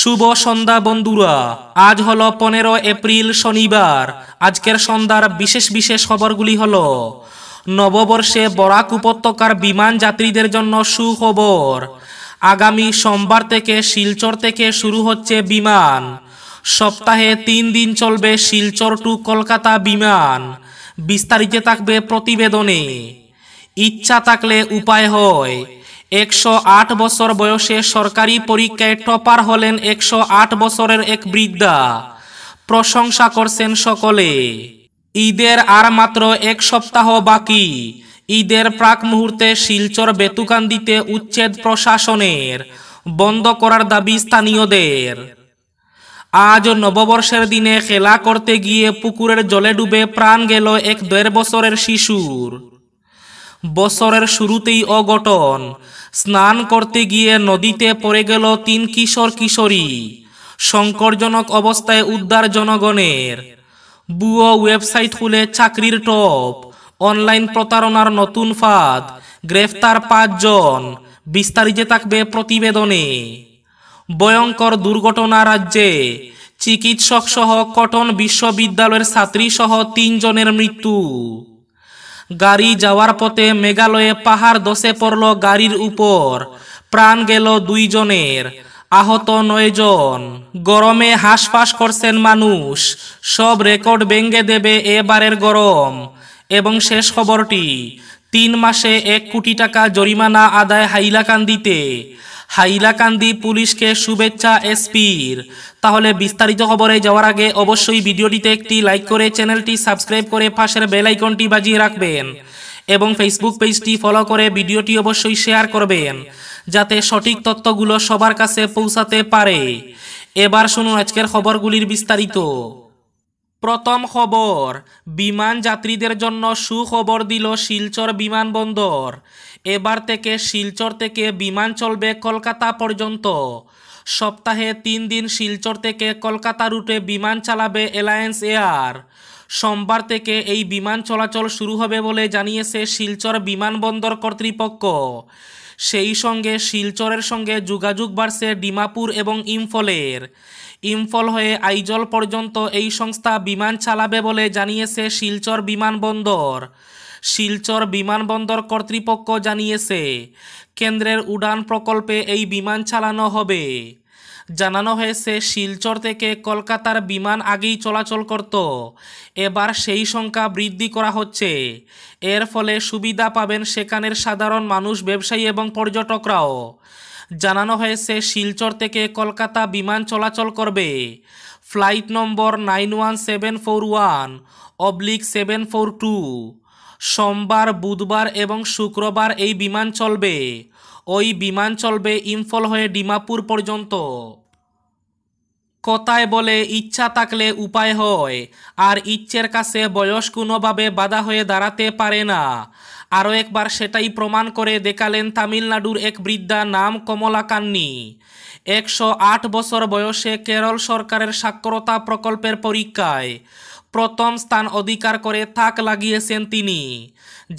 শুভ সন্ধ্যা বন্ধুরা আজ হল পনেরো এপ্রিল শনিবার আজকের সন্ধ্যার বিশেষ বিশেষ খবরগুলি হল নববর্ষে বরাক উপত্যকার বিমান যাত্রীদের জন্য সুখবর আগামী সোমবার থেকে শিলচর থেকে শুরু হচ্ছে বিমান সপ্তাহে তিন দিন চলবে শিলচর টু কলকাতা বিমান বিস্তারিত থাকবে প্রতিবেদনে ইচ্ছা থাকলে উপায় হয় একশো আট বছর বয়সে সরকারি পরীক্ষায় টপার হলেন একশো আট বছরের এক বৃদ্ধা প্রশংসা করছেন সকলে ঈদের আর মাত্র এক সপ্তাহ বাকি ঈদের প্রাক মুহূর্তে শিলচর বেতুকান্দিতে উচ্ছেদ প্রশাসনের বন্ধ করার দাবি স্থানীয়দের আজ নববর্ষের দিনে খেলা করতে গিয়ে পুকুরের জলে ডুবে প্রাণ গেল এক দেড় বছরের শিশুর বছরের শুরুতেই অঘটন স্নান করতে গিয়ে নদীতে পড়ে গেল তিন কিশোর কিশোরী সংকটজনক অবস্থায় উদ্ধার জনগণের বুয়ো ওয়েবসাইট খুলে চাকরির টপ অনলাইন প্রতারণার নতুন ফাঁদ গ্রেফতার পাঁচজন বিস্তারিত থাকবে প্রতিবেদনে ভয়ঙ্কর দুর্ঘটনা রাজ্যে চিকিৎসক সহ কটন বিশ্ববিদ্যালয়ের ছাত্রী সহ তিনজনের মৃত্যু গাড়ি যাওয়ার পথে মেঘালয়ে পাহাড় দশে পড়ল গাড়ির উপর প্রাণ গেল দুইজনের আহত নয়জন গরমে হাঁসফাঁস করছেন মানুষ সব রেকর্ড ভেঙে দেবে এবারের গরম এবং শেষ খবরটি তিন মাসে এক কোটি টাকা জরিমানা আদায় হাইলাকান্দিতে হাইলাকান্দি পুলিশকে শুভেচ্ছা এসপির তাহলে বিস্তারিত খবরে যাওয়ার আগে অবশ্যই ভিডিওটিতে একটি লাইক করে চ্যানেলটি সাবস্ক্রাইব করে পাশের বেলাইকনটি বাজিয়ে রাখবেন এবং ফেসবুক পেজটি ফলো করে ভিডিওটি অবশ্যই শেয়ার করবেন যাতে সঠিক তথ্যগুলো সবার কাছে পৌঁছাতে পারে এবার শুনুন আজকের খবরগুলির বিস্তারিত প্রথম খবর বিমান যাত্রীদের জন্য সুখবর দিল শিলচর বিমানবন্দর এবার থেকে শিলচর থেকে বিমান চলবে কলকাতা পর্যন্ত সপ্তাহে তিন দিন শিলচর থেকে কলকাতা রুটে বিমান চালাবে এলায়েন্স এয়ার সোমবার থেকে এই বিমান চলাচল শুরু হবে বলে জানিয়েছে শিলচর বিমানবন্দর কর্তৃপক্ষ সেই সঙ্গে শিলচরের সঙ্গে যোগাযোগ বাড়ছে ডিমাপুর এবং ইম্ফলের ইম্ফল হয়ে আইজল পর্যন্ত এই সংস্থা বিমান চালাবে বলে জানিয়েছে শিলচর বিমানবন্দর শিলচর বিমানবন্দর কর্তৃপক্ষ জানিয়েছে কেন্দ্রের উড়ান প্রকল্পে এই বিমান চালানো হবে জানানো হয়েছে শিলচর থেকে কলকাতার বিমান আগেই চলাচল করত এবার সেই সংখ্যা বৃদ্ধি করা হচ্ছে এর ফলে সুবিধা পাবেন সেখানের সাধারণ মানুষ ব্যবসায়ী এবং পর্যটকরাও জানানো হয়েছে শিলচর থেকে কলকাতা বিমান চলাচল করবে flight number nine one seven four one oblique seven four two সোমবার বুধবার এবং শুক্রবার এই বিমান চলবে ওই বিমান চলবে ইম্ফল হয়ে ডিমাপুর পর্যন্ত কথায় বলে ইচ্ছা থাকলে উপায় হয় আর ইচ্ছের কাছে বয়স কোনোভাবে বাধা হয়ে দাঁড়াতে পারে না আরও একবার সেটাই প্রমাণ করে দেখালেন তামিলনাড়ুর এক বৃদ্ধা নাম কমলাকান্নি একশো আট বছর বয়সে কেরল সরকারের সাক্ষরতা প্রকল্পের পরীক্ষায় প্রথম স্থান অধিকার করে থাক লাগিয়েছেন তিনি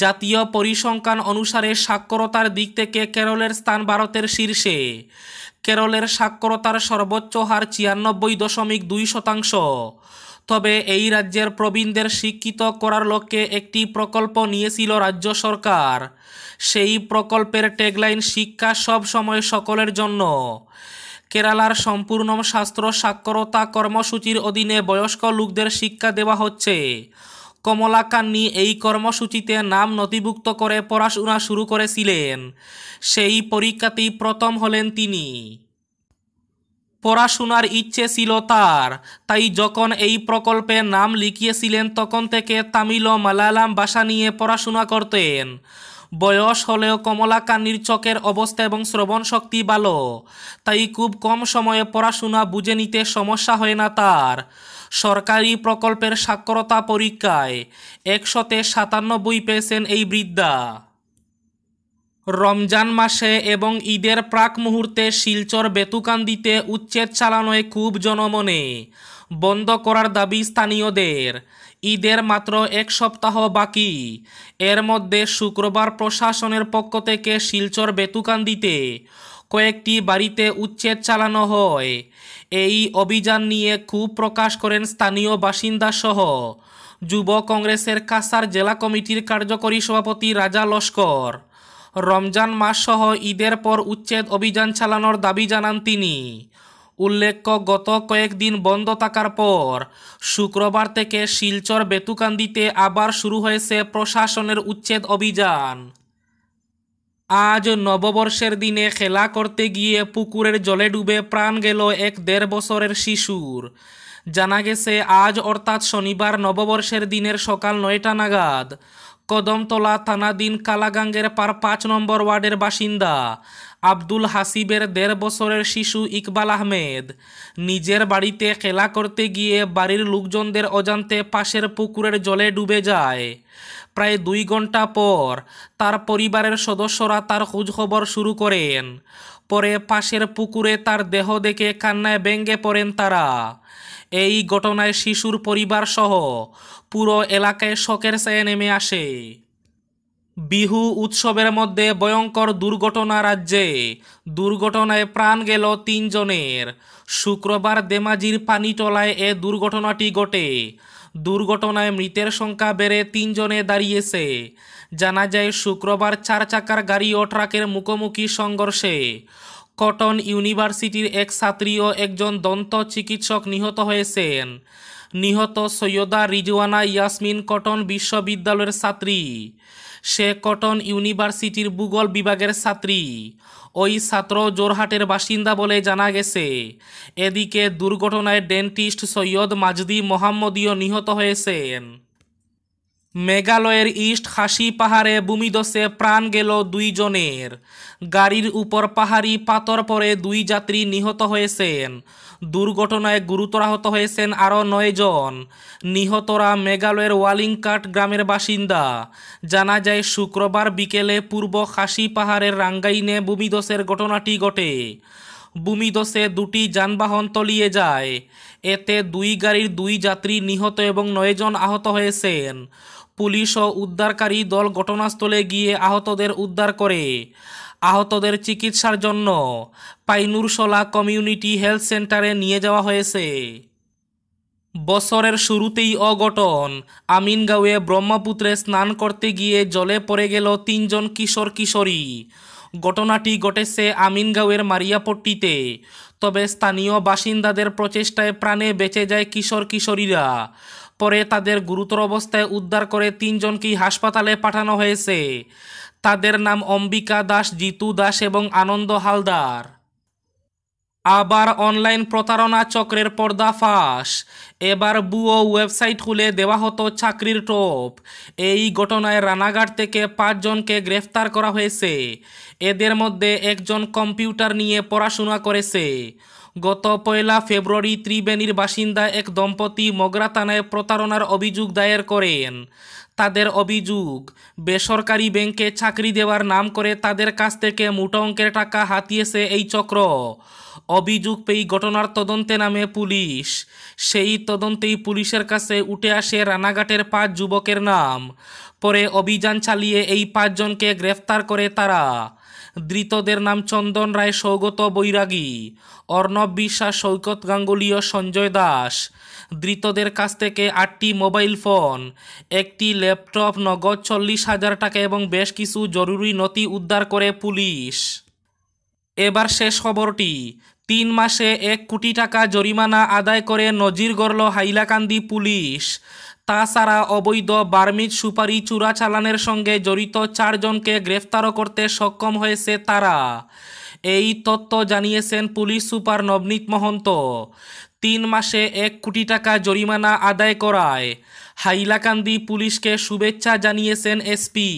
জাতীয় পরিসংখ্যান অনুসারে সাক্ষরতার দিক থেকে কেরলের স্থান ভারতের শীর্ষে কেরলের সাক্ষরতার সর্বোচ্চ হার ছিয়ানব্বই দশমিক দুই শতাংশ তবে এই রাজ্যের প্রবীণদের শিক্ষিত করার লক্ষ্যে একটি প্রকল্প নিয়েছিল রাজ্য সরকার সেই প্রকল্পের ট্যাগলাইন শিক্ষা সব সময় সকলের জন্য কেরালার সম্পূর্ণ শাস্ত্র সাক্ষরতা কর্মসূচির অধীনে বয়স্ক লোকদের শিক্ষা দেওয়া হচ্ছে কমলাকান্নি এই কর্মসূচিতে নাম নথিভুক্ত করে পড়াশোনা শুরু করেছিলেন সেই পরীক্ষাতেই প্রথম হলেন তিনি পড়াশোনার ইচ্ছে ছিল তার তাই যখন এই প্রকল্পে নাম লিখিয়েছিলেন তখন থেকে তামিল ও মালায়ালাম ভাষা নিয়ে পড়াশোনা করতেন বয়স হলেও কমলাকান্নির চকের অবস্থা এবং শ্রবণ শক্তি ভালো তাই খুব কম সময়ে পড়াশোনা বুঝে নিতে সমস্যা হয় না তার সরকারি প্রকল্পের সাক্ষরতা পরীক্ষায় একশোতে সাতানব্বই পেয়েছেন এই বৃদ্ধা রমজান মাসে এবং ঈদের প্রাক মুহূর্তে শিলচর বেতুকান্দিতে উচ্ছেদ চালানোয় খুব জনমনে বন্ধ করার দাবি স্থানীয়দের ঈদের মাত্র এক সপ্তাহ বাকি এর মধ্যে শুক্রবার প্রশাসনের পক্ষ থেকে শিলচর বেতুকান্দিতে কয়েকটি বাড়িতে উচ্ছেদ চালানো হয় এই অভিযান নিয়ে খুব প্রকাশ করেন স্থানীয় বাসিন্দাসহ যুব কংগ্রেসের কাসার জেলা কমিটির কার্যকরী সভাপতি রাজা লস্কর রমজান মাসসহ ঈদের পর উচ্ছেদ অভিযান চালানোর দাবি জানান তিনি উল্লেখ্য গত কয়েকদিন বন্ধ থাকার পর শুক্রবার থেকে শিলচর বেতুকান্দিতে আবার শুরু হয়েছে প্রশাসনের উচ্ছেদ অভিযান আজ নববর্ষের দিনে খেলা করতে গিয়ে পুকুরের জলে ডুবে প্রাণ গেল এক দেড় বছরের শিশুর জানা গেছে আজ অর্থাৎ শনিবার নববর্ষের দিনের সকাল নয়টা নাগাদ কদমতলা থানাদিন কালাগাঙ্গের পার পাঁচ নম্বর ওয়ার্ডের বাসিন্দা আব্দুল হাসিবের দেড় বছরের শিশু ইকবাল আহমেদ নিজের বাড়িতে খেলা করতে গিয়ে বাড়ির লোকজনদের অজান্তে পাশের পুকুরের জলে ডুবে যায় প্রায় দুই ঘন্টা পর তার পরিবারের সদস্যরা তার খোঁজখবর শুরু করেন পরে পাশের পুকুরে তার দেহ দেখে কান্নায় ব্যঙ্গে পড়েন তারা এই ঘটনায় শিশুর পরিবারসহ পুরো এলাকায় শোকের ছায়া নেমে আসে বিহু উৎসবের মধ্যে ভয়ঙ্কর দুর্ঘটনা রাজ্যে দুর্ঘটনায় প্রাণ গেল তিনজনের শুক্রবার দেমাজির পানিটলায় এ দুর্ঘটনাটি ঘটে দুর্ঘটনায় মৃতের সংখ্যা বেড়ে তিনজনে দাঁড়িয়েছে জানা যায় শুক্রবার চার চাকার গাড়ি ও ট্রাকের মুখোমুখি সংঘর্ষে কটন ইউনিভার্সিটির এক ছাত্রী ও একজন দন্ত চিকিৎসক নিহত হয়েছেন নিহত সৈয়দা রিজওয়ানা ইয়াসমিন কটন বিশ্ববিদ্যালয়ের ছাত্রী সে কটন ইউনিভার্সিটির ভূগোল বিভাগের ছাত্রী ওই ছাত্র জোরহাটের বাসিন্দা বলে জানা গেছে এদিকে দুর্ঘটনায় ডেন্টিস্ট সৈয়দ মাজদি মোহাম্মদীয় নিহত হয়েছেন মেঘালয়ের ইস্ট খাসি পাহাড়ে বুমিদসে প্রাণ গেল দুইজনের গাড়ির উপর পাহাড়ি পাথর পরে দুই যাত্রী নিহত হয়েছেন দুর্ঘটনায় গুরুতর আহত হয়েছেন আরও নয়জন নিহতরা মেঘালয়ের ওয়ালিংকাট গ্রামের বাসিন্দা জানা যায় শুক্রবার বিকেলে পূর্ব খাসি পাহাড়ের রাঙ্গাইনে বুমিদসের ঘটনাটি ঘটে বুমিদসে দুটি যানবাহন তলিয়ে যায় এতে দুই গাড়ির দুই যাত্রী নিহত এবং নয়জন আহত হয়েছেন পুলিশ ও উদ্ধারকারী দল ঘটনাস্থলে গিয়ে আহতদের উদ্ধার করে আহতদের চিকিৎসার জন্য পাইনুরশোলা কমিউনিটি হেলথ সেন্টারে নিয়ে যাওয়া হয়েছে বছরের শুরুতেই অঘটন আমিনগাঁওয়ে ব্রহ্মপুত্রে স্নান করতে গিয়ে জলে পড়ে গেল তিনজন কিশোর কিশোরী ঘটনাটি ঘটেছে আমিনগাঁওয়ের মারিয়াপট্টিতে তবে স্থানীয় বাসিন্দাদের প্রচেষ্টায় প্রাণে বেঁচে যায় কিশোর কিশোরীরা পরে তাদের গুরুতর অবস্থায় উদ্ধার করে তিনজনকেই হাসপাতালে পাঠানো হয়েছে তাদের নাম অম্বিকা দাস জিতু দাস এবং আনন্দ হালদার আবার অনলাইন প্রতারণা চক্রের ফাঁস এবার বুয়ো ওয়েবসাইট খুলে দেওয়া হতো চাকরির টপ এই ঘটনায় রানাঘাট থেকে পাঁচজনকে গ্রেফতার করা হয়েছে এদের মধ্যে একজন কম্পিউটার নিয়ে পড়াশোনা করেছে গত পয়লা ফেব্রুয়ারি ত্রিবেণীর বাসিন্দা এক দম্পতি মগরা থানায় প্রতারণার অভিযোগ দায়ের করেন তাদের অভিযোগ বেসরকারি ব্যাংকে চাকরি দেওয়ার নাম করে তাদের কাছ থেকে মোটা অঙ্কের টাকা হাতিয়েছে এই চক্র অভিযোগ পেয়ে ঘটনার তদন্তে নামে পুলিশ সেই তদন্তেই পুলিশের কাছে উঠে আসে রানাঘাটের পাঁচ যুবকের নাম পরে অভিযান চালিয়ে এই পাঁচজনকে গ্রেফতার করে তারা ধৃতদের নাম চন্দন রায় সৌগত বৈরাগী অর্ণব বিশ্বাস সৈকত গাঙ্গুলি ও সঞ্জয় দাস ধৃতদের কাছ থেকে আটটি মোবাইল ফোন একটি ল্যাপটপ নগদ চল্লিশ হাজার টাকা এবং বেশ কিছু জরুরি নথি উদ্ধার করে পুলিশ এবার শেষ খবরটি তিন মাসে এক কোটি টাকা জরিমানা আদায় করে নজির গড়ল হাইলাকান্দি পুলিশ তাছাড়া অবৈধ বার্মিজ সুপারি চোরাচালানের সঙ্গে জড়িত চারজনকে গ্রেফতারও করতে সক্ষম হয়েছে তারা এই তথ্য জানিয়েছেন পুলিশ সুপার নবনীত মহন্ত তিন মাসে এক কোটি টাকা জরিমানা আদায় করায় হাইলাকান্দি পুলিশকে শুভেচ্ছা জানিয়েছেন এসপি